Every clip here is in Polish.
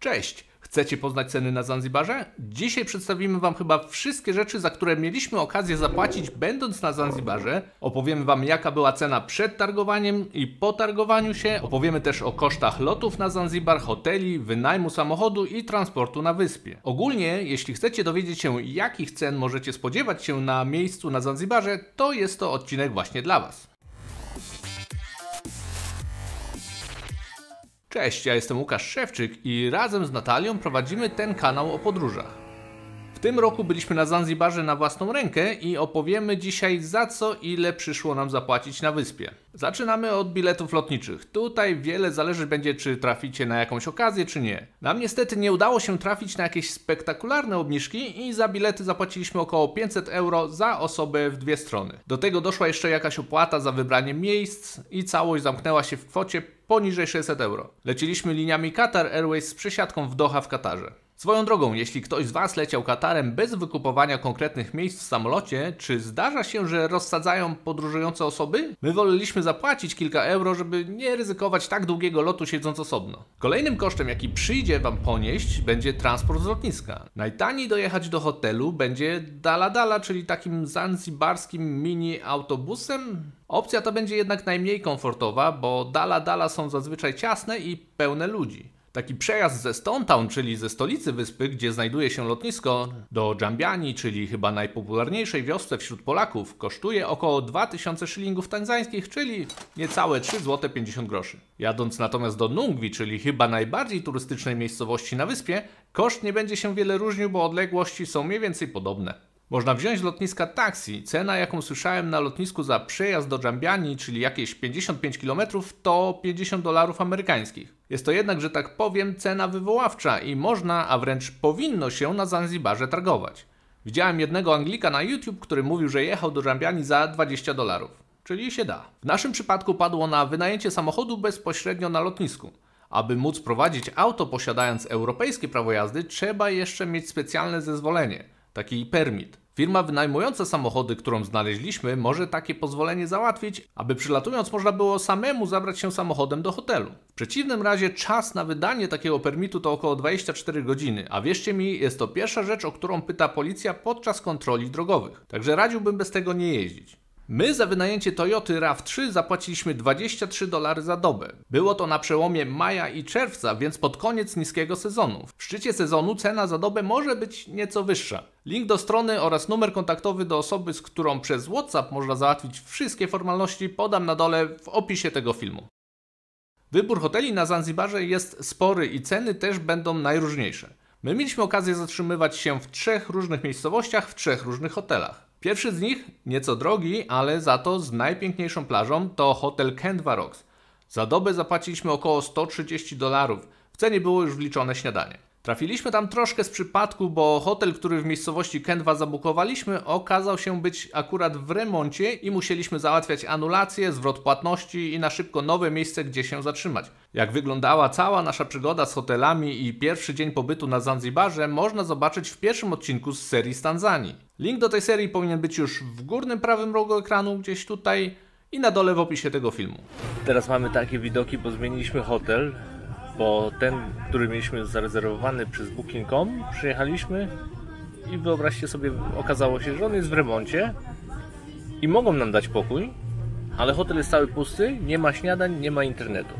Cześć! Chcecie poznać ceny na Zanzibarze? Dzisiaj przedstawimy Wam chyba wszystkie rzeczy, za które mieliśmy okazję zapłacić będąc na Zanzibarze. Opowiemy Wam jaka była cena przed targowaniem i po targowaniu się. Opowiemy też o kosztach lotów na Zanzibar, hoteli, wynajmu samochodu i transportu na wyspie. Ogólnie, jeśli chcecie dowiedzieć się jakich cen możecie spodziewać się na miejscu na Zanzibarze, to jest to odcinek właśnie dla Was. Cześć, ja jestem Łukasz Szewczyk i razem z Natalią prowadzimy ten kanał o podróżach. W tym roku byliśmy na Zanzibarze na własną rękę i opowiemy dzisiaj za co ile przyszło nam zapłacić na wyspie. Zaczynamy od biletów lotniczych. Tutaj wiele zależy będzie czy traficie na jakąś okazję czy nie. Nam niestety nie udało się trafić na jakieś spektakularne obniżki i za bilety zapłaciliśmy około 500 euro za osobę w dwie strony. Do tego doszła jeszcze jakaś opłata za wybranie miejsc i całość zamknęła się w kwocie poniżej 600 euro. Leciliśmy liniami Qatar Airways z przesiadką w Doha w Katarze. Swoją drogą, jeśli ktoś z Was leciał Katarem bez wykupowania konkretnych miejsc w samolocie, czy zdarza się, że rozsadzają podróżujące osoby? My woleliśmy zapłacić kilka euro, żeby nie ryzykować tak długiego lotu siedząc osobno. Kolejnym kosztem, jaki przyjdzie Wam ponieść, będzie transport z lotniska. Najtaniej dojechać do hotelu będzie dala-dala, czyli takim zanzibarskim mini autobusem, Opcja ta będzie jednak najmniej komfortowa, bo dala dala są zazwyczaj ciasne i pełne ludzi. Taki przejazd ze Stone Town, czyli ze stolicy wyspy, gdzie znajduje się lotnisko, do Dżambiani, czyli chyba najpopularniejszej wiosce wśród Polaków, kosztuje około 2000 szylingów tanzańskich, czyli niecałe 3 ,50 zł 50 groszy. Jadąc natomiast do Nungwi, czyli chyba najbardziej turystycznej miejscowości na wyspie, koszt nie będzie się wiele różnił, bo odległości są mniej więcej podobne. Można wziąć z lotniska taksi. Cena, jaką słyszałem na lotnisku za przejazd do Dżambiani, czyli jakieś 55 km, to 50 dolarów amerykańskich. Jest to jednak, że tak powiem, cena wywoławcza i można, a wręcz powinno się na Zanzibarze targować. Widziałem jednego Anglika na YouTube, który mówił, że jechał do Dżambiani za 20 dolarów. Czyli się da. W naszym przypadku padło na wynajęcie samochodu bezpośrednio na lotnisku. Aby móc prowadzić auto posiadając europejskie prawo jazdy, trzeba jeszcze mieć specjalne zezwolenie, taki permit. Firma wynajmująca samochody, którą znaleźliśmy, może takie pozwolenie załatwić, aby przylatując można było samemu zabrać się samochodem do hotelu. W przeciwnym razie czas na wydanie takiego permitu to około 24 godziny, a wierzcie mi, jest to pierwsza rzecz, o którą pyta policja podczas kontroli drogowych. Także radziłbym bez tego nie jeździć. My za wynajęcie Toyoty RAV3 zapłaciliśmy 23 dolary za dobę. Było to na przełomie maja i czerwca, więc pod koniec niskiego sezonu. W szczycie sezonu cena za dobę może być nieco wyższa. Link do strony oraz numer kontaktowy do osoby, z którą przez WhatsApp można załatwić wszystkie formalności podam na dole w opisie tego filmu. Wybór hoteli na Zanzibarze jest spory i ceny też będą najróżniejsze. My mieliśmy okazję zatrzymywać się w trzech różnych miejscowościach, w trzech różnych hotelach. Pierwszy z nich, nieco drogi, ale za to z najpiękniejszą plażą, to hotel Kendwa Za dobę zapłaciliśmy około 130 dolarów. W cenie było już wliczone śniadanie. Trafiliśmy tam troszkę z przypadku, bo hotel, który w miejscowości Kenwa zabukowaliśmy, okazał się być akurat w remoncie i musieliśmy załatwiać anulację, zwrot płatności i na szybko nowe miejsce, gdzie się zatrzymać. Jak wyglądała cała nasza przygoda z hotelami i pierwszy dzień pobytu na Zanzibarze, można zobaczyć w pierwszym odcinku z serii z Tanzanii. Link do tej serii powinien być już w górnym prawym rogu ekranu, gdzieś tutaj i na dole w opisie tego filmu. Teraz mamy takie widoki, bo zmieniliśmy hotel bo ten, który mieliśmy zarezerwowany przez Booking.com, przyjechaliśmy i wyobraźcie sobie, okazało się, że on jest w remoncie i mogą nam dać pokój, ale hotel jest cały pusty, nie ma śniadań, nie ma internetu.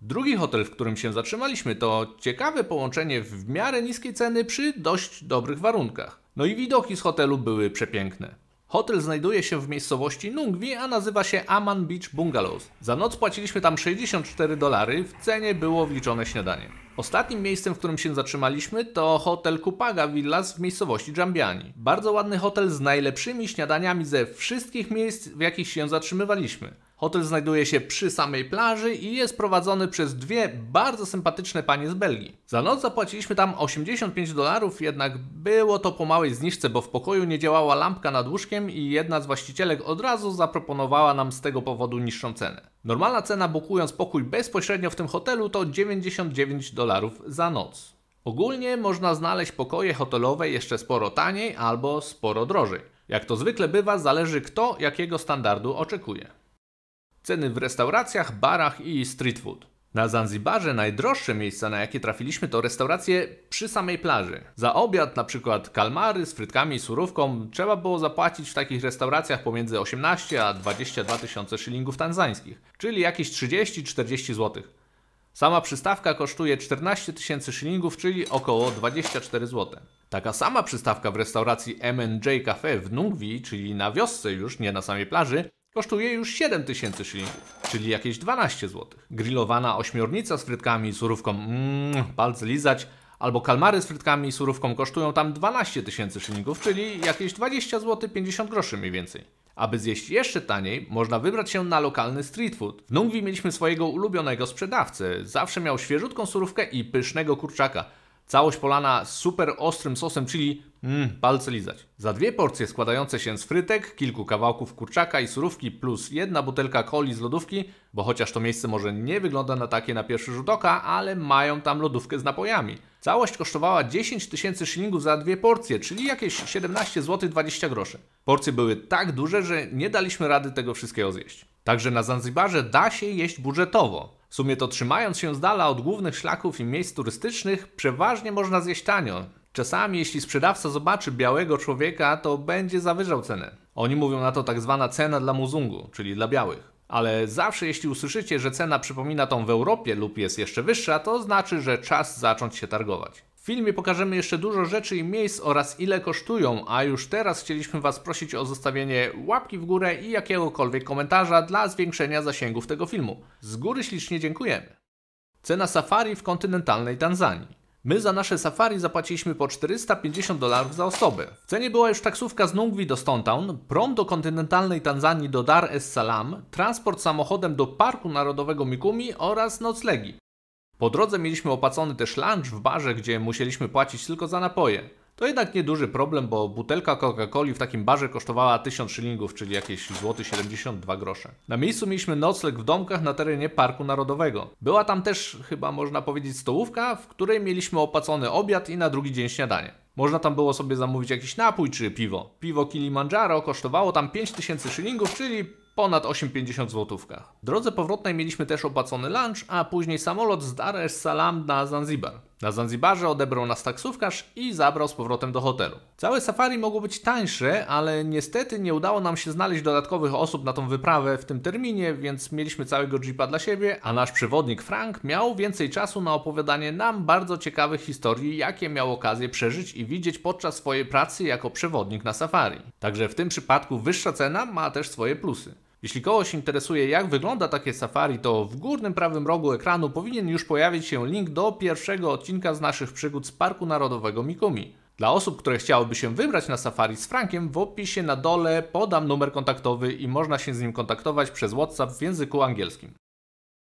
Drugi hotel, w którym się zatrzymaliśmy, to ciekawe połączenie w miarę niskiej ceny przy dość dobrych warunkach. No i widoki z hotelu były przepiękne. Hotel znajduje się w miejscowości Nungwi, a nazywa się Aman Beach Bungalows. Za noc płaciliśmy tam 64 dolary, w cenie było wliczone śniadanie. Ostatnim miejscem, w którym się zatrzymaliśmy, to hotel Kupaga Villas w miejscowości Dżambiani. Bardzo ładny hotel z najlepszymi śniadaniami ze wszystkich miejsc, w jakich się zatrzymywaliśmy. Hotel znajduje się przy samej plaży i jest prowadzony przez dwie bardzo sympatyczne panie z Belgii. Za noc zapłaciliśmy tam 85 dolarów, jednak było to po małej zniżce, bo w pokoju nie działała lampka nad łóżkiem i jedna z właścicielek od razu zaproponowała nam z tego powodu niższą cenę. Normalna cena bukując pokój bezpośrednio w tym hotelu to 99 dolarów za noc. Ogólnie można znaleźć pokoje hotelowe jeszcze sporo taniej albo sporo drożej. Jak to zwykle bywa, zależy kto jakiego standardu oczekuje ceny w restauracjach, barach i street food. Na Zanzibarze najdroższe miejsca, na jakie trafiliśmy, to restauracje przy samej plaży. Za obiad, na przykład kalmary z frytkami i surówką, trzeba było zapłacić w takich restauracjach pomiędzy 18 a 22 tysiące szylingów tanzańskich, czyli jakieś 30-40 zł. Sama przystawka kosztuje 14 tysięcy szylingów, czyli około 24 zł. Taka sama przystawka w restauracji M&J Cafe w Nungwi, czyli na wiosce już, nie na samej plaży, kosztuje już 7000 szylingów, czyli jakieś 12 zł. Grillowana ośmiornica z frytkami i surówką, mmm, palce lizać, albo kalmary z frytkami i surówką kosztują tam 12 tysięcy szylingów, czyli jakieś 20 zł 50 groszy mniej więcej. Aby zjeść jeszcze taniej, można wybrać się na lokalny street food. W Nungwi mieliśmy swojego ulubionego sprzedawcę. Zawsze miał świeżutką surówkę i pysznego kurczaka. Całość polana super ostrym sosem, czyli Mmm, palce lizać. Za dwie porcje składające się z frytek, kilku kawałków kurczaka i surówki plus jedna butelka coli z lodówki, bo chociaż to miejsce może nie wygląda na takie na pierwszy rzut oka, ale mają tam lodówkę z napojami. Całość kosztowała 10 tysięcy szylingów za dwie porcje, czyli jakieś 17 zł 20 groszy. Porcje były tak duże, że nie daliśmy rady tego wszystkiego zjeść. Także na Zanzibarze da się jeść budżetowo. W sumie to trzymając się z dala od głównych szlaków i miejsc turystycznych, przeważnie można zjeść tanio, Czasami, jeśli sprzedawca zobaczy białego człowieka, to będzie zawyżał cenę. Oni mówią na to tak zwana cena dla muzungu, czyli dla białych. Ale zawsze, jeśli usłyszycie, że cena przypomina tą w Europie lub jest jeszcze wyższa, to znaczy, że czas zacząć się targować. W filmie pokażemy jeszcze dużo rzeczy i miejsc oraz ile kosztują, a już teraz chcieliśmy Was prosić o zostawienie łapki w górę i jakiegokolwiek komentarza dla zwiększenia zasięgów tego filmu. Z góry ślicznie dziękujemy. Cena safari w kontynentalnej Tanzanii. My za nasze safari zapłaciliśmy po 450 dolarów za osobę. W cenie była już taksówka z Nungwi do Stone Town, prom do kontynentalnej Tanzanii do Dar es Salaam, transport samochodem do Parku Narodowego Mikumi oraz noclegi. Po drodze mieliśmy opłacony też lunch w barze, gdzie musieliśmy płacić tylko za napoje. To jednak nieduży problem, bo butelka Coca-Coli w takim barze kosztowała 1000 szylingów, czyli jakieś złoty 72 grosze. Na miejscu mieliśmy nocleg w domkach na terenie Parku Narodowego. Była tam też, chyba można powiedzieć, stołówka, w której mieliśmy opłacony obiad i na drugi dzień śniadanie. Można tam było sobie zamówić jakiś napój czy piwo. Piwo Kilimanjaro kosztowało tam 5000 szylingów, czyli ponad 8,50 złotówka. W drodze powrotnej mieliśmy też opłacony lunch, a później samolot z Dar es Salaam na Zanzibar. Na Zanzibarze odebrał nas taksówkarz i zabrał z powrotem do hotelu. Całe safari mogło być tańsze, ale niestety nie udało nam się znaleźć dodatkowych osób na tą wyprawę w tym terminie, więc mieliśmy całego jeepa dla siebie, a nasz przewodnik Frank miał więcej czasu na opowiadanie nam bardzo ciekawych historii, jakie miał okazję przeżyć i widzieć podczas swojej pracy jako przewodnik na safari. Także w tym przypadku wyższa cena ma też swoje plusy. Jeśli kogoś interesuje, jak wygląda takie safari, to w górnym prawym rogu ekranu powinien już pojawić się link do pierwszego odcinka z naszych przygód z Parku Narodowego Mikumi. Dla osób, które chciałyby się wybrać na safari z Frankiem, w opisie na dole podam numer kontaktowy i można się z nim kontaktować przez WhatsApp w języku angielskim.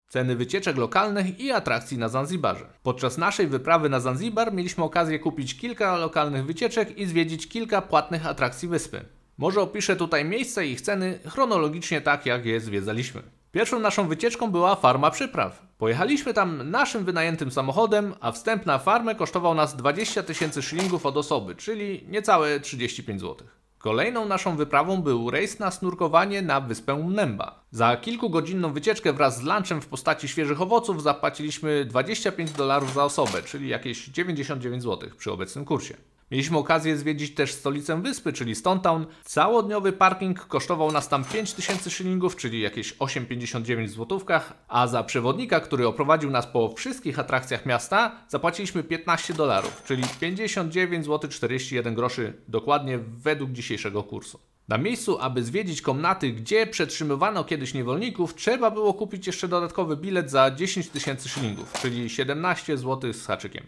Ceny wycieczek lokalnych i atrakcji na Zanzibarze. Podczas naszej wyprawy na Zanzibar mieliśmy okazję kupić kilka lokalnych wycieczek i zwiedzić kilka płatnych atrakcji wyspy. Może opiszę tutaj miejsce i ich ceny chronologicznie tak, jak je zwiedzaliśmy. Pierwszą naszą wycieczką była farma przypraw. Pojechaliśmy tam naszym wynajętym samochodem, a wstęp na farmę kosztował nas 20 tysięcy szylingów od osoby, czyli niecałe 35 zł. Kolejną naszą wyprawą był rejs na snurkowanie na wyspę Nemba. Za kilkugodzinną wycieczkę wraz z lunchem w postaci świeżych owoców zapłaciliśmy 25 dolarów za osobę, czyli jakieś 99 zł przy obecnym kursie. Mieliśmy okazję zwiedzić też stolicę wyspy, czyli Town. Całodniowy parking kosztował nas tam 5000 szylingów, czyli jakieś 8,59 złotówkach, a za przewodnika, który oprowadził nas po wszystkich atrakcjach miasta, zapłaciliśmy 15 dolarów, czyli 59 zł 41 groszy dokładnie według dzisiejszego kursu. Na miejscu, aby zwiedzić komnaty, gdzie przetrzymywano kiedyś niewolników, trzeba było kupić jeszcze dodatkowy bilet za 10 tysięcy szylingów, czyli 17 zł z haczykiem.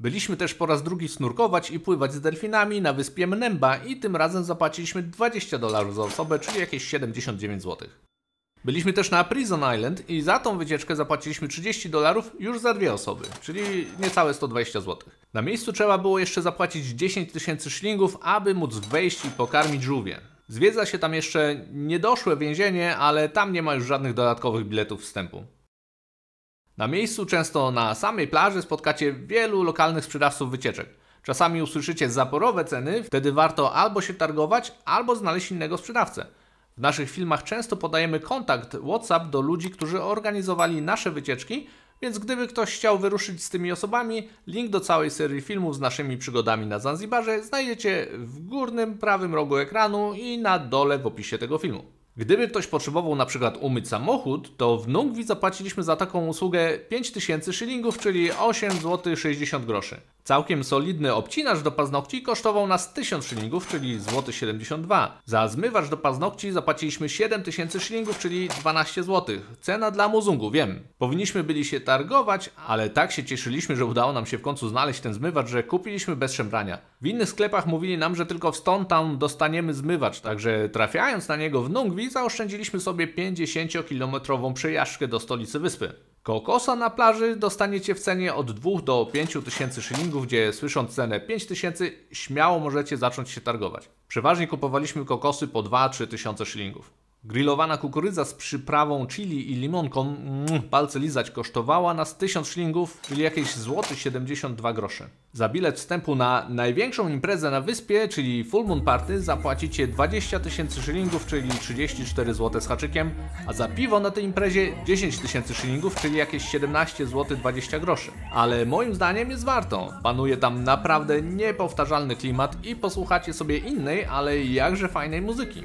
Byliśmy też po raz drugi snurkować i pływać z delfinami na wyspie Mnemba i tym razem zapłaciliśmy 20 dolarów za osobę, czyli jakieś 79 zł. Byliśmy też na Prison Island i za tą wycieczkę zapłaciliśmy 30 dolarów już za dwie osoby, czyli niecałe 120 zł. Na miejscu trzeba było jeszcze zapłacić 10 tysięcy szlingów, aby móc wejść i pokarmić żółwie. Zwiedza się tam jeszcze niedoszłe więzienie, ale tam nie ma już żadnych dodatkowych biletów wstępu. Na miejscu, często na samej plaży, spotkacie wielu lokalnych sprzedawców wycieczek. Czasami usłyszycie zaporowe ceny, wtedy warto albo się targować, albo znaleźć innego sprzedawcę. W naszych filmach często podajemy kontakt WhatsApp do ludzi, którzy organizowali nasze wycieczki, więc gdyby ktoś chciał wyruszyć z tymi osobami, link do całej serii filmów z naszymi przygodami na Zanzibarze znajdziecie w górnym prawym rogu ekranu i na dole w opisie tego filmu. Gdyby ktoś potrzebował na przykład umyć samochód, to w Nungwi zapłaciliśmy za taką usługę 5000 shillingów, czyli 8 zł 60 groszy. Całkiem solidny obcinacz do paznokci kosztował nas 1000 shillingów, czyli złoty 72. Zł. Za zmywacz do paznokci zapłaciliśmy 7000 shillingów, czyli 12 zł. Cena dla muzungu, wiem. Powinniśmy byli się targować, ale tak się cieszyliśmy, że udało nam się w końcu znaleźć ten zmywacz, że kupiliśmy bez szemrania. W innych sklepach mówili nam, że tylko w tam dostaniemy zmywacz, także trafiając na niego w Nungwi zaoszczędziliśmy sobie 50-kilometrową przejażdżkę do stolicy wyspy. Kokosa na plaży dostaniecie w cenie od 2 do 5 tysięcy szylingów, gdzie słysząc cenę 5 tysięcy śmiało możecie zacząć się targować. Przeważnie kupowaliśmy kokosy po 2-3 tysiące szylingów. Grillowana kukurydza z przyprawą chili i limonką, mm, palce lizać, kosztowała nas 1000 szlingów, czyli jakieś złoty 72 grosze. Za bilet wstępu na największą imprezę na wyspie, czyli Full Moon Party, zapłacicie 20 tysięcy szylingów, czyli 34 zł z haczykiem, a za piwo na tej imprezie 10 tysięcy szylingów, czyli jakieś 17 zł 20 groszy. Ale moim zdaniem jest warto. Panuje tam naprawdę niepowtarzalny klimat i posłuchacie sobie innej, ale jakże fajnej muzyki.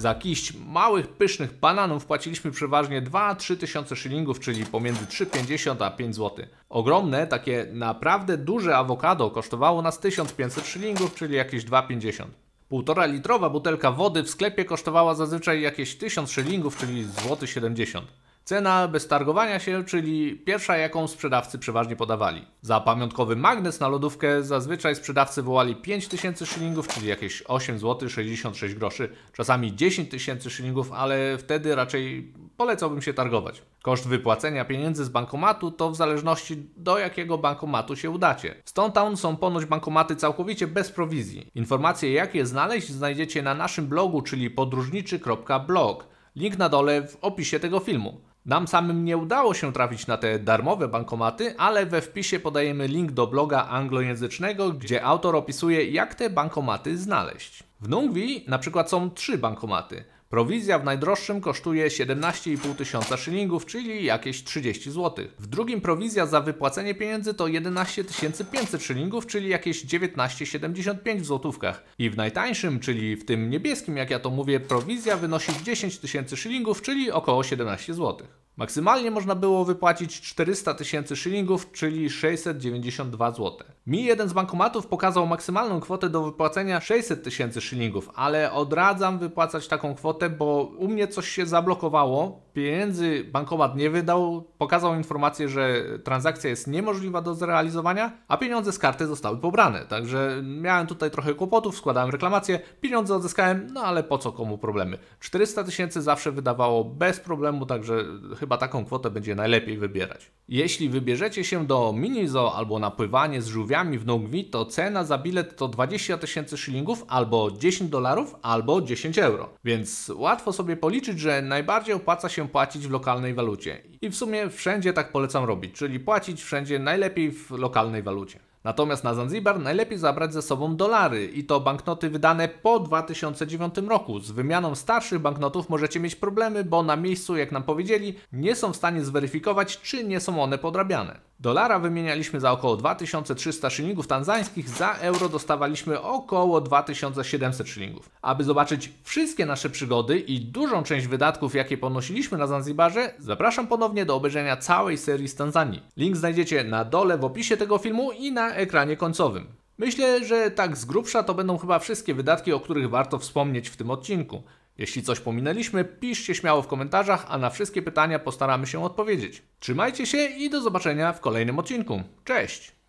Za kiść małych, pysznych bananów płaciliśmy przeważnie 2-3 tysiące szylingów, czyli pomiędzy 3,50 a 5 zł. Ogromne, takie naprawdę duże awokado kosztowało nas 1500 szylingów, czyli jakieś 2,50. Półtora litrowa butelka wody w sklepie kosztowała zazwyczaj jakieś 1000 szylingów, czyli złoty 70. Cena bez targowania się, czyli pierwsza jaką sprzedawcy przeważnie podawali. Za pamiątkowy magnes na lodówkę zazwyczaj sprzedawcy wołali 5000 szylingów, czyli jakieś 8 zł 66 groszy, czasami 10 tysięcy shillingów, ale wtedy raczej polecałbym się targować. Koszt wypłacenia pieniędzy z bankomatu to w zależności do jakiego bankomatu się udacie. Stąd Stone Town są ponoć bankomaty całkowicie bez prowizji. Informacje jak je znaleźć znajdziecie na naszym blogu, czyli podróżniczy.blog. Link na dole w opisie tego filmu. Nam samym nie udało się trafić na te darmowe bankomaty, ale we wpisie podajemy link do bloga anglojęzycznego, gdzie autor opisuje, jak te bankomaty znaleźć. W Nungwi na przykład są trzy bankomaty – Prowizja w najdroższym kosztuje 17,5 tysiąca szylingów, czyli jakieś 30 zł. W drugim prowizja za wypłacenie pieniędzy to 11 500 szylingów, czyli jakieś 19,75 w złotówkach. I w najtańszym, czyli w tym niebieskim, jak ja to mówię, prowizja wynosi 10 tysięcy szylingów, czyli około 17 zł. Maksymalnie można było wypłacić 400 tysięcy szylingów, czyli 692 zł. Mi jeden z bankomatów pokazał maksymalną kwotę do wypłacenia 600 tysięcy szylingów, ale odradzam wypłacać taką kwotę, bo u mnie coś się zablokowało pieniędzy bankomat nie wydał, pokazał informację, że transakcja jest niemożliwa do zrealizowania, a pieniądze z karty zostały pobrane. Także miałem tutaj trochę kłopotów, składałem reklamację, pieniądze odzyskałem, no ale po co komu problemy. 400 tysięcy zawsze wydawało bez problemu, także chyba taką kwotę będzie najlepiej wybierać. Jeśli wybierzecie się do Minizo albo na pływanie z żółwiami w Nogwi, to cena za bilet to 20 tysięcy szylingów albo 10 dolarów albo 10 euro. Więc łatwo sobie policzyć, że najbardziej opłaca się się płacić w lokalnej walucie. I w sumie wszędzie tak polecam robić, czyli płacić wszędzie najlepiej w lokalnej walucie. Natomiast na Zanzibar najlepiej zabrać ze sobą dolary i to banknoty wydane po 2009 roku. Z wymianą starszych banknotów możecie mieć problemy, bo na miejscu, jak nam powiedzieli, nie są w stanie zweryfikować, czy nie są one podrabiane. Dolara wymienialiśmy za około 2300 szylingów tanzańskich, za euro dostawaliśmy około 2700 szylingów. Aby zobaczyć wszystkie nasze przygody i dużą część wydatków, jakie ponosiliśmy na Zanzibarze, zapraszam ponownie do obejrzenia całej serii z Tanzanii. Link znajdziecie na dole w opisie tego filmu i na ekranie końcowym. Myślę, że tak z grubsza to będą chyba wszystkie wydatki, o których warto wspomnieć w tym odcinku. Jeśli coś pominęliśmy, piszcie śmiało w komentarzach, a na wszystkie pytania postaramy się odpowiedzieć. Trzymajcie się i do zobaczenia w kolejnym odcinku. Cześć!